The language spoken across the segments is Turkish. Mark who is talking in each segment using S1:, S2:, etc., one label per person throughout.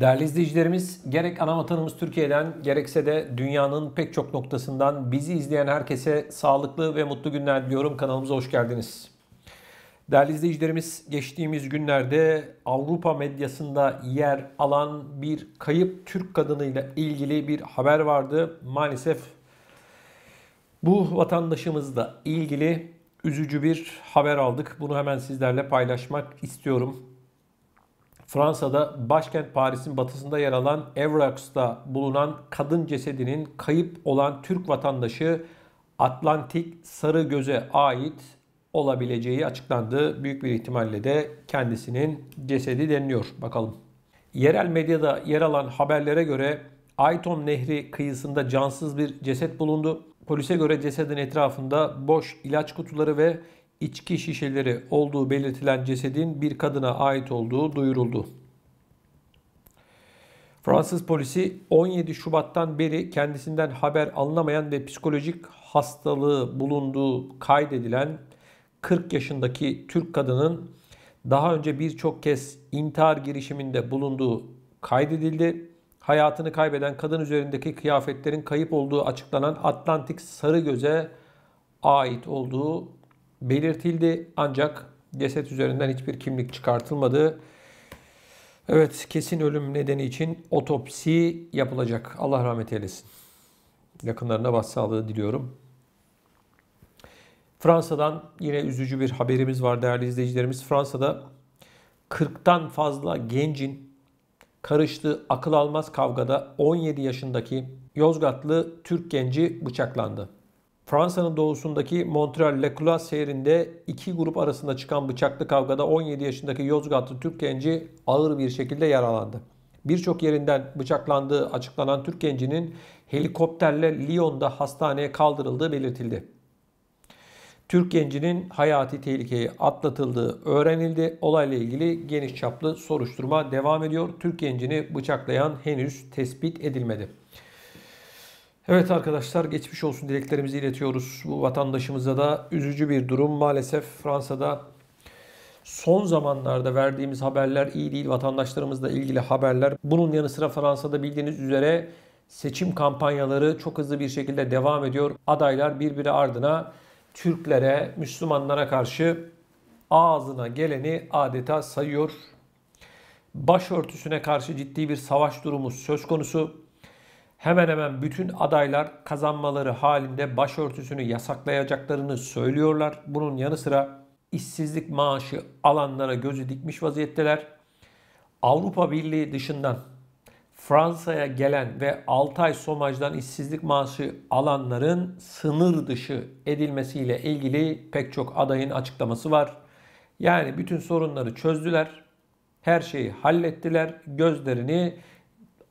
S1: Değerli izleyicilerimiz, gerek ana vatanımız Türkiye'den gerekse de dünyanın pek çok noktasından bizi izleyen herkese sağlıklı ve mutlu günler diliyorum. Kanalımıza hoş geldiniz. Değerli izleyicilerimiz, geçtiğimiz günlerde Avrupa medyasında yer alan bir kayıp Türk kadınıyla ilgili bir haber vardı. Maalesef bu vatandaşımızla ilgili üzücü bir haber aldık. Bunu hemen sizlerle paylaşmak istiyorum. Fransa'da başkent Paris'in batısında yer alan Evrax'ta bulunan kadın cesedinin kayıp olan Türk vatandaşı Atlantik Sarı Göze ait olabileceği açıklandı. Büyük bir ihtimalle de kendisinin cesedi deniliyor. Bakalım. Yerel medyada yer alan haberlere göre Ayton Nehri kıyısında cansız bir ceset bulundu. Polise göre cesedin etrafında boş ilaç kutuları ve içki şişeleri olduğu belirtilen cesedin bir kadına ait olduğu duyuruldu. Fransız polisi 17 Şubat'tan beri kendisinden haber alınamayan ve psikolojik hastalığı bulunduğu kaydedilen 40 yaşındaki Türk kadının daha önce birçok kez intihar girişiminde bulunduğu kaydedildi. Hayatını kaybeden kadın üzerindeki kıyafetlerin kayıp olduğu açıklanan Atlantik Sarı Sarıgöz'e ait olduğu belirtildi ancak ceset üzerinden hiçbir kimlik çıkartılmadı. Evet kesin ölüm nedeni için otopsi yapılacak. Allah rahmet eylesin. Yakınlarına başsağlığı diliyorum. Fransa'dan yine üzücü bir haberimiz var değerli izleyicilerimiz. Fransa'da 40'tan fazla gencin karıştığı akıl almaz kavgada 17 yaşındaki Yozgatlı Türk genci bıçaklandı. Fransa'nın doğusundaki Montreal Le Clos seyrinde iki grup arasında çıkan bıçaklı kavgada 17 yaşındaki Yozgatlı Türk genci ağır bir şekilde yaralandı. Birçok yerinden bıçaklandığı açıklanan Türk gencinin helikopterle Lyon'da hastaneye kaldırıldığı belirtildi. Türk gencinin hayati tehlikeye atlatıldığı öğrenildi. Olayla ilgili geniş çaplı soruşturma devam ediyor. Türk gencini bıçaklayan henüz tespit edilmedi. Evet arkadaşlar geçmiş olsun dileklerimizi iletiyoruz. Bu vatandaşımıza da üzücü bir durum. Maalesef Fransa'da son zamanlarda verdiğimiz haberler iyi değil. Vatandaşlarımızla ilgili haberler. Bunun yanı sıra Fransa'da bildiğiniz üzere seçim kampanyaları çok hızlı bir şekilde devam ediyor. Adaylar birbiri ardına Türklere, Müslümanlara karşı ağzına geleni adeta sayıyor. Başörtüsüne karşı ciddi bir savaş durumu söz konusu hemen hemen bütün adaylar kazanmaları halinde başörtüsünü yasaklayacaklarını söylüyorlar. Bunun yanı sıra işsizlik maaşı alanlara gözü dikmiş vaziyetteler. Avrupa Birliği dışından Fransa'ya gelen ve 6 ay somajdan işsizlik maaşı alanların sınır dışı edilmesiyle ilgili pek çok adayın açıklaması var. Yani bütün sorunları çözdüler. Her şeyi hallettiler. Gözlerini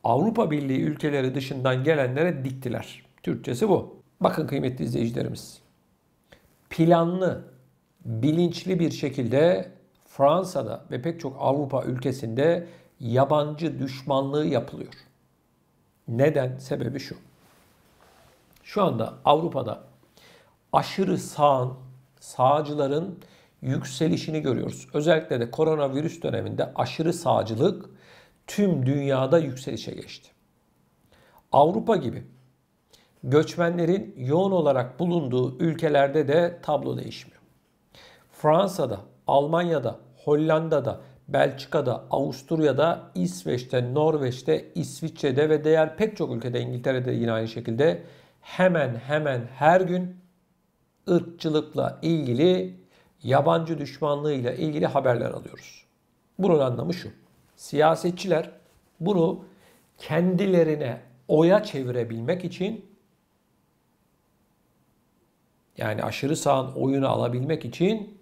S1: Avrupa Birliği ülkeleri dışından gelenlere diktiler. Türkçesi bu. Bakın kıymetli izleyicilerimiz. Planlı, bilinçli bir şekilde Fransa'da ve pek çok Avrupa ülkesinde yabancı düşmanlığı yapılıyor. Neden? Sebebi şu. Şu anda Avrupa'da aşırı sağın, sağcıların yükselişini görüyoruz. Özellikle de koronavirüs döneminde aşırı sağcılık tüm dünyada yükselişe geçti. Avrupa gibi göçmenlerin yoğun olarak bulunduğu ülkelerde de tablo değişmiyor. Fransa'da, Almanya'da, Hollanda'da, Belçika'da, Avusturya'da, İsveç'te, Norveç'te, İsviçre'de ve diğer pek çok ülkede İngiltere'de yine aynı şekilde hemen hemen her gün ırkçılıkla ilgili, yabancı düşmanlığıyla ilgili haberler alıyoruz. Bunun anlamı şu. Siyasetçiler bunu kendilerine oya çevirebilmek için yani aşırı sağın oyunu alabilmek için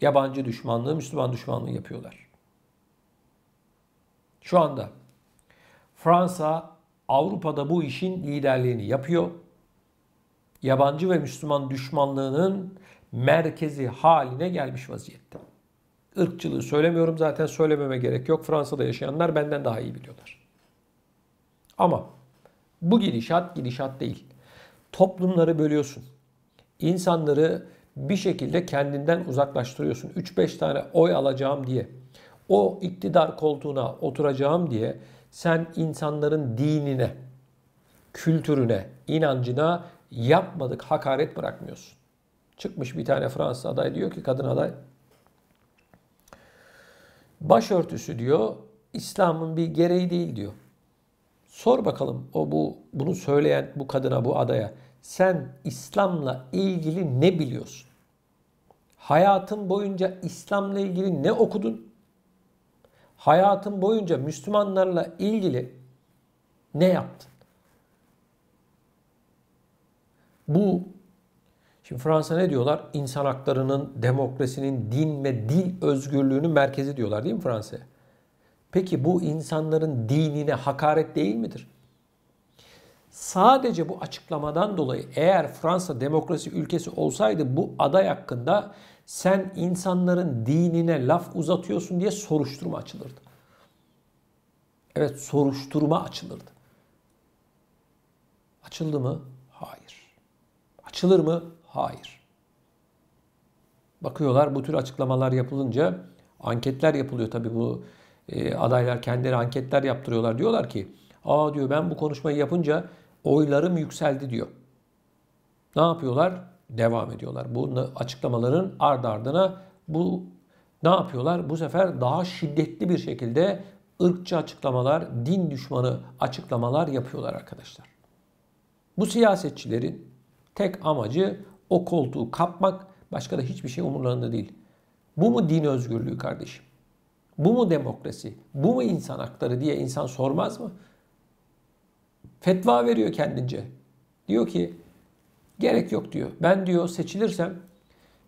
S1: yabancı düşmanlığı, Müslüman düşmanlığı yapıyorlar. Şu anda Fransa Avrupa'da bu işin liderliğini yapıyor. Yabancı ve Müslüman düşmanlığının merkezi haline gelmiş vaziyette. Irkçılığı söylemiyorum zaten söylememe gerek yok. Fransa'da yaşayanlar benden daha iyi biliyorlar. Ama bu gidişat gidişat değil. Toplumları bölüyorsun. İnsanları bir şekilde kendinden uzaklaştırıyorsun. 3-5 tane oy alacağım diye. O iktidar koltuğuna oturacağım diye sen insanların dinine, kültürüne, inancına yapmadık hakaret bırakmıyorsun. Çıkmış bir tane Fransız aday diyor ki kadın aday Başörtüsü diyor İslam'ın bir gereği değil diyor. Sor bakalım o bu bunu söyleyen bu kadına bu adaya sen İslam'la ilgili ne biliyorsun? Hayatın boyunca İslam'la ilgili ne okudun? Hayatın boyunca Müslümanlarla ilgili ne yaptın? Bu Şimdi Fransa ne diyorlar? İnsan haklarının, demokrasinin, din ve dil özgürlüğünün merkezi diyorlar değil mi Fransa? Peki bu insanların dinine hakaret değil midir? Sadece bu açıklamadan dolayı eğer Fransa demokrasi ülkesi olsaydı bu aday hakkında sen insanların dinine laf uzatıyorsun diye soruşturma açılırdı. Evet soruşturma açılırdı. Açıldı mı? Hayır. Açılır mı? Hayır. Bakıyorlar bu tür açıklamalar yapılınca anketler yapılıyor tabii bu e, adaylar kendileri anketler yaptırıyorlar. Diyorlar ki aa diyor ben bu konuşmayı yapınca oylarım yükseldi diyor. Ne yapıyorlar? Devam ediyorlar. Bu açıklamaların ard ardına bu ne yapıyorlar? Bu sefer daha şiddetli bir şekilde ırkçı açıklamalar, din düşmanı açıklamalar yapıyorlar arkadaşlar. Bu siyasetçilerin tek amacı o koltuğu kapmak başka da hiçbir şey umurlarında değil. Bu mu din özgürlüğü kardeşim? Bu mu demokrasi? Bu mu insan hakları diye insan sormaz mı? Fetva veriyor kendince. Diyor ki gerek yok diyor. Ben diyor seçilirsem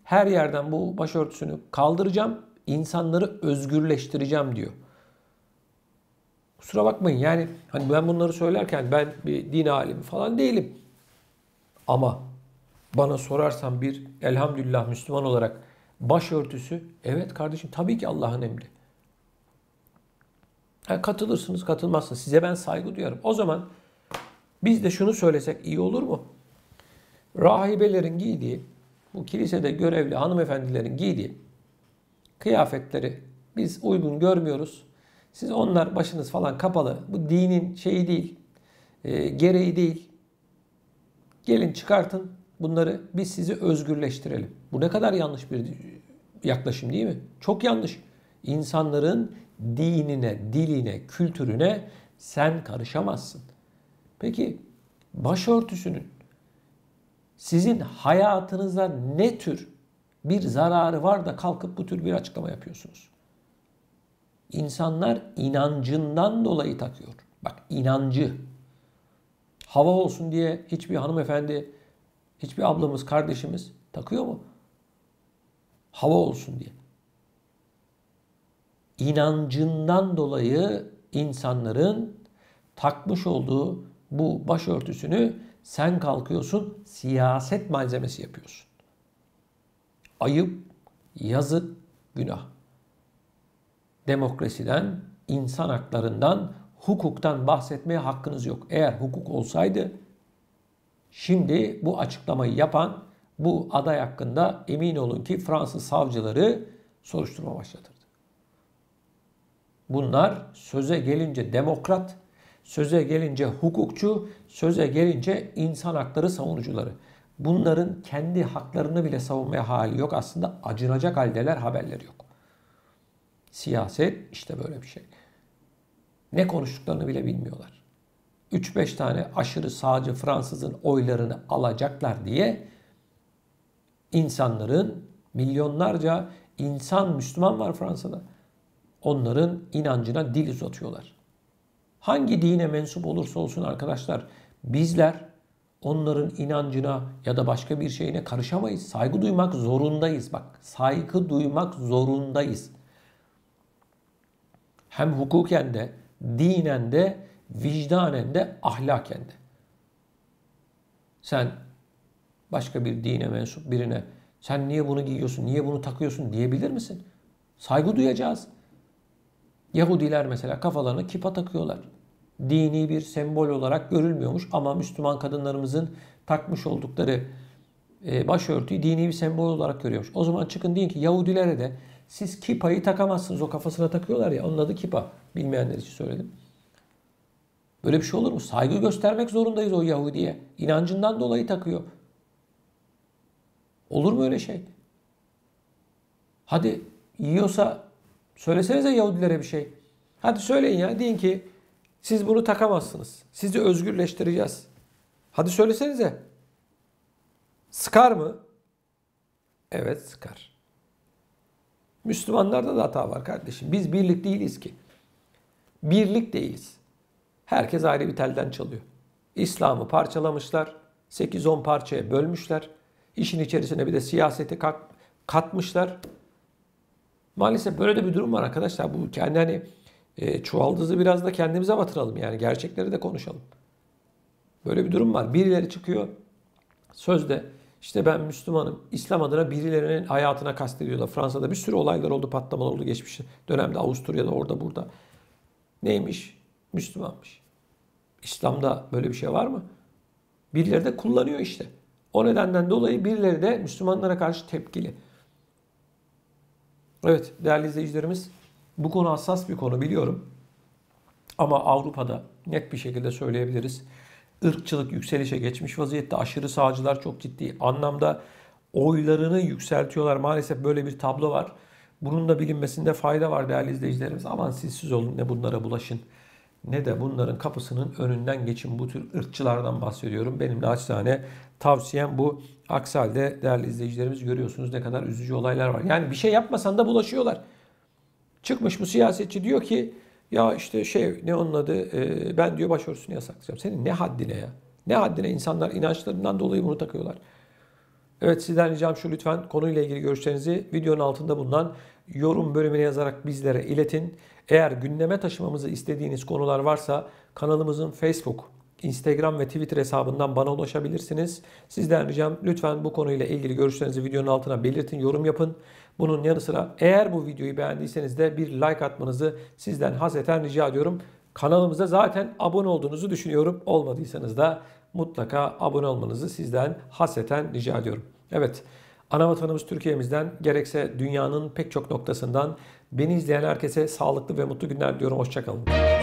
S1: her yerden bu başörtüsünü kaldıracağım. insanları özgürleştireceğim diyor. Kusura bakmayın yani hani ben bunları söylerken ben bir din alimi falan değilim. Ama bana sorarsan bir elhamdülillah Müslüman olarak başörtüsü evet kardeşim tabii ki Allah'ın emri. Yani katılırsınız katılmazsınız size ben saygı duyarım. O zaman biz de şunu söylesek iyi olur mu? Rahibelerin giydiği bu kilisede görevli hanımefendilerin giydiği kıyafetleri biz uygun görmüyoruz. Siz onlar başınız falan kapalı. Bu dinin şeyi değil. E, gereği değil. Gelin çıkartın bunları biz sizi özgürleştirelim. Bu ne kadar yanlış bir yaklaşım değil mi? Çok yanlış. İnsanların dinine, diline, kültürüne sen karışamazsın. Peki başörtüsünün sizin hayatınıza ne tür bir zararı var da kalkıp bu tür bir açıklama yapıyorsunuz? İnsanlar inancından dolayı takıyor. Bak inancı. Hava olsun diye hiçbir hanımefendi Hiçbir ablamız, kardeşimiz takıyor mu? Hava olsun diye. İnancından dolayı insanların takmış olduğu bu başörtüsünü sen kalkıyorsun siyaset malzemesi yapıyorsun. Ayıp, yazık, günah. Demokrasiden, insan haklarından, hukuktan bahsetmeye hakkınız yok. Eğer hukuk olsaydı Şimdi bu açıklamayı yapan bu aday hakkında emin olun ki Fransız savcıları soruşturma başlatırdı. Bunlar söze gelince demokrat, söze gelince hukukçu, söze gelince insan hakları savunucuları. Bunların kendi haklarını bile savunmaya hali yok. Aslında acınacak haldeler haberleri yok. Siyaset işte böyle bir şey. Ne konuştuklarını bile bilmiyorlar. 3-5 tane aşırı sağcı Fransızın oylarını alacaklar diye insanların milyonlarca insan Müslüman var Fransa'da. Onların inancına dil uzatıyorlar. Hangi dine mensup olursa olsun arkadaşlar bizler onların inancına ya da başka bir şeyine karışamayız. Saygı duymak zorundayız bak. Saygı duymak zorundayız. Hem hukuken de dinen de vicdanen de ahlaken de. Sen başka bir dine mensup birine sen niye bunu giyiyorsun, niye bunu takıyorsun diyebilir misin? Saygı duyacağız. Yahudiler mesela kafalarına kipa takıyorlar. Dini bir sembol olarak görülmüyormuş ama Müslüman kadınlarımızın takmış oldukları e, başörtüyü dini bir sembol olarak görüyormuş. O zaman çıkın deyin ki Yahudilere de siz kipayı takamazsınız. O kafasına takıyorlar ya onun adı kipa. Bilmeyenler için söyledim. Böyle bir şey olur mu? Saygı göstermek zorundayız o Yahudi'ye. İnancından dolayı takıyor. Olur mu öyle şey? Hadi yiyorsa söylesenize Yahudilere bir şey. Hadi söyleyin ya. Deyin ki siz bunu takamazsınız. Sizi özgürleştireceğiz. Hadi söylesenize. Sıkar mı? Evet sıkar. Müslümanlarda da hata var kardeşim. Biz birlik değiliz ki. Birlik değiliz. Herkes ayrı bir telden çalıyor. İslam'ı parçalamışlar. 8-10 parçaya bölmüşler. İşin içerisine bir de siyaseti kat, katmışlar. Maalesef böyle de bir durum var arkadaşlar. Bu kendi hani e, çuvaldızı biraz da kendimize batıralım yani. Gerçekleri de konuşalım. Böyle bir durum var. Birileri çıkıyor sözde işte ben Müslümanım. İslam adına birilerinin hayatına kastediyorlar. Fransa'da bir sürü olaylar oldu, patlamalar oldu geçmiş dönemde. Avusturya'da, orada, burada. Neymiş? Müslümanmış. İslam'da böyle bir şey var mı? Birileri de kullanıyor işte. O nedenden dolayı birileri de Müslümanlara karşı tepkili. Evet değerli izleyicilerimiz bu konu hassas bir konu biliyorum. Ama Avrupa'da net bir şekilde söyleyebiliriz. Irkçılık yükselişe geçmiş vaziyette. Aşırı sağcılar çok ciddi anlamda oylarını yükseltiyorlar. Maalesef böyle bir tablo var. Bunun da bilinmesinde fayda var değerli izleyicilerimiz. Aman sizsiz olun ne bunlara bulaşın ne de bunların kapısının önünden geçin. Bu tür ırkçılardan bahsediyorum. Benim naçizane tavsiyem bu. Aksi halde değerli izleyicilerimiz görüyorsunuz ne kadar üzücü olaylar var. Yani bir şey yapmasan da bulaşıyorlar. Çıkmış bu siyasetçi diyor ki ya işte şey ne onun adı e, ben diyor başörtüsünü yasaklayacağım. Senin ne haddine ya? Ne haddine insanlar inançlarından dolayı bunu takıyorlar. Evet sizden ricam şu lütfen konuyla ilgili görüşlerinizi videonun altında bulunan yorum bölümüne yazarak bizlere iletin. Eğer gündeme taşımamızı istediğiniz konular varsa kanalımızın Facebook, Instagram ve Twitter hesabından bana ulaşabilirsiniz. Sizden ricam lütfen bu konuyla ilgili görüşlerinizi videonun altına belirtin, yorum yapın. Bunun yanı sıra eğer bu videoyu beğendiyseniz de bir like atmanızı sizden haseten rica ediyorum. Kanalımıza zaten abone olduğunuzu düşünüyorum. Olmadıysanız da mutlaka abone olmanızı sizden haseten rica ediyorum. Evet. Anavatanımız Türkiye'mizden gerekse dünyanın pek çok noktasından beni izleyen herkese sağlıklı ve mutlu günler diyorum. Hoşçakalın.